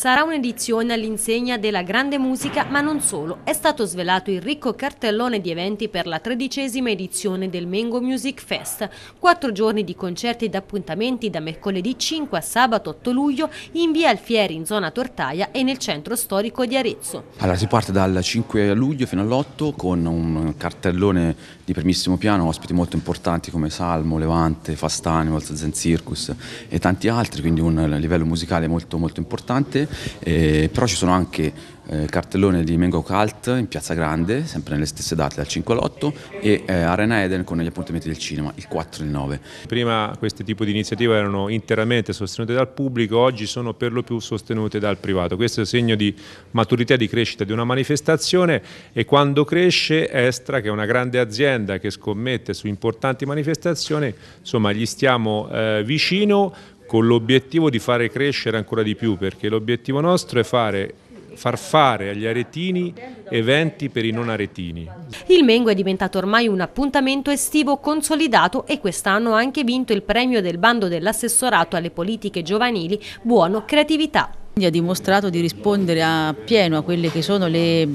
Sarà un'edizione all'insegna della grande musica, ma non solo. È stato svelato il ricco cartellone di eventi per la tredicesima edizione del Mengo Music Fest. Quattro giorni di concerti ed appuntamenti da mercoledì 5 a sabato 8 luglio in via Alfieri in zona Tortaia e nel centro storico di Arezzo. Allora si parte dal 5 luglio fino all'8 con un cartellone di primissimo piano, ospiti molto importanti come Salmo, Levante, Fast Animals, Zen Circus e tanti altri, quindi un livello musicale molto, molto importante eh, però ci sono anche eh, cartellone di Mengo Cult in Piazza Grande, sempre nelle stesse date dal 5 all'8 e eh, Arena Eden con gli appuntamenti del cinema il 4 e il 9. Prima questi tipi di iniziative erano interamente sostenute dal pubblico, oggi sono per lo più sostenute dal privato. Questo è il segno di maturità e di crescita di una manifestazione e quando cresce Estra, che è una grande azienda che scommette su importanti manifestazioni, insomma gli stiamo eh, vicino con l'obiettivo di fare crescere ancora di più, perché l'obiettivo nostro è fare far fare agli aretini eventi per i non aretini. Il Mengo è diventato ormai un appuntamento estivo consolidato e quest'anno ha anche vinto il premio del bando dell'assessorato alle politiche giovanili Buono Creatività. Ha dimostrato di rispondere a pieno a quelle che sono le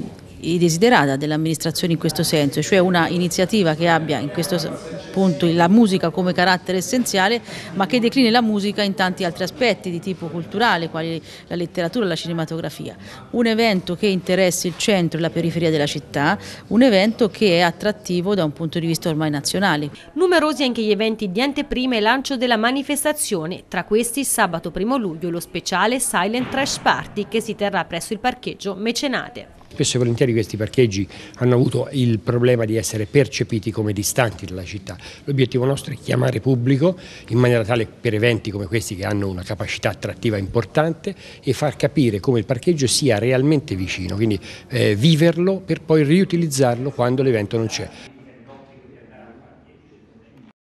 desiderata dell'amministrazione in questo senso, cioè una iniziativa che abbia in questo punto la musica come carattere essenziale ma che declini la musica in tanti altri aspetti di tipo culturale, quali la letteratura, e la cinematografia. Un evento che interessi il centro e la periferia della città, un evento che è attrattivo da un punto di vista ormai nazionale. Numerosi anche gli eventi di anteprima e lancio della manifestazione, tra questi sabato 1 luglio lo speciale Silent Trash Party che si terrà presso il parcheggio Mecenate. Spesso e volentieri questi parcheggi hanno avuto il problema di essere percepiti come distanti dalla città. L'obiettivo nostro è chiamare pubblico in maniera tale per eventi come questi che hanno una capacità attrattiva importante e far capire come il parcheggio sia realmente vicino, quindi eh, viverlo per poi riutilizzarlo quando l'evento non c'è.